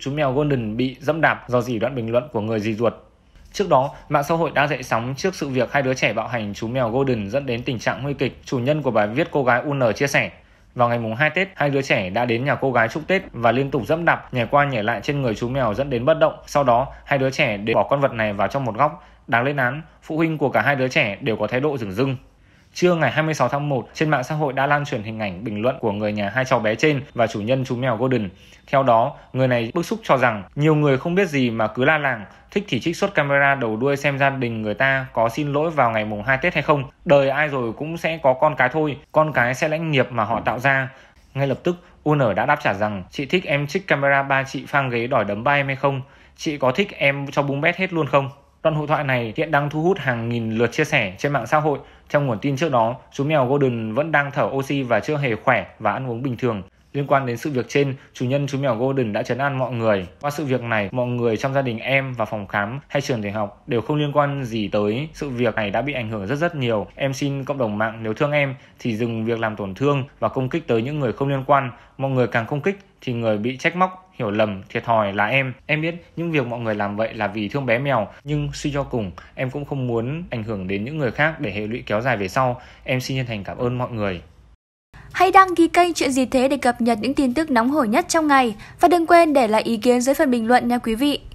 chú mèo Golden bị dẫm đạp do dỉ đoạn bình luận của người dì ruột. Trước đó, mạng xã hội đã dậy sóng trước sự việc hai đứa trẻ bạo hành chú mèo Golden dẫn đến tình trạng nguy kịch, chủ nhân của bài viết cô gái UN chia sẻ. Vào ngày mùng 2 Tết, hai đứa trẻ đã đến nhà cô gái chúc Tết và liên tục dẫm đạp, nhảy qua nhảy lại trên người chú mèo dẫn đến bất động. Sau đó, hai đứa trẻ để bỏ con vật này vào trong một góc. Đáng lên án, phụ huynh của cả hai đứa trẻ đều có thái độ rừng rưng. Trưa ngày 26 tháng 1, trên mạng xã hội đã lan truyền hình ảnh bình luận của người nhà hai cháu bé trên và chủ nhân chú mèo Golden. Theo đó, người này bức xúc cho rằng nhiều người không biết gì mà cứ la làng, thích thì trích xuất camera đầu đuôi xem gia đình người ta có xin lỗi vào ngày mùng 2 Tết hay không. Đời ai rồi cũng sẽ có con cái thôi, con cái sẽ lãnh nghiệp mà họ tạo ra. Ngay lập tức, UN đã đáp trả rằng chị thích em trích camera ba chị phang ghế đòi đấm ba em hay không? Chị có thích em cho bung bét hết luôn không? Đoạn hội thoại này hiện đang thu hút hàng nghìn lượt chia sẻ trên mạng xã hội. Theo nguồn tin trước đó, chú mèo Golden vẫn đang thở oxy và chưa hề khỏe và ăn uống bình thường. Liên quan đến sự việc trên, chủ nhân chú mèo Golden đã chấn an mọi người. Qua sự việc này, mọi người trong gia đình em và phòng khám hay trường tiểu học đều không liên quan gì tới. Sự việc này đã bị ảnh hưởng rất rất nhiều. Em xin cộng đồng mạng nếu thương em thì dừng việc làm tổn thương và công kích tới những người không liên quan. Mọi người càng công kích thì người bị trách móc, hiểu lầm, thiệt thòi là em. Em biết những việc mọi người làm vậy là vì thương bé mèo, nhưng suy cho cùng, em cũng không muốn ảnh hưởng đến những người khác để hệ lụy kéo dài về sau. Em xin chân thành cảm ơn mọi người. Hãy đăng ký kênh Chuyện gì thế để cập nhật những tin tức nóng hổi nhất trong ngày và đừng quên để lại ý kiến dưới phần bình luận nha quý vị.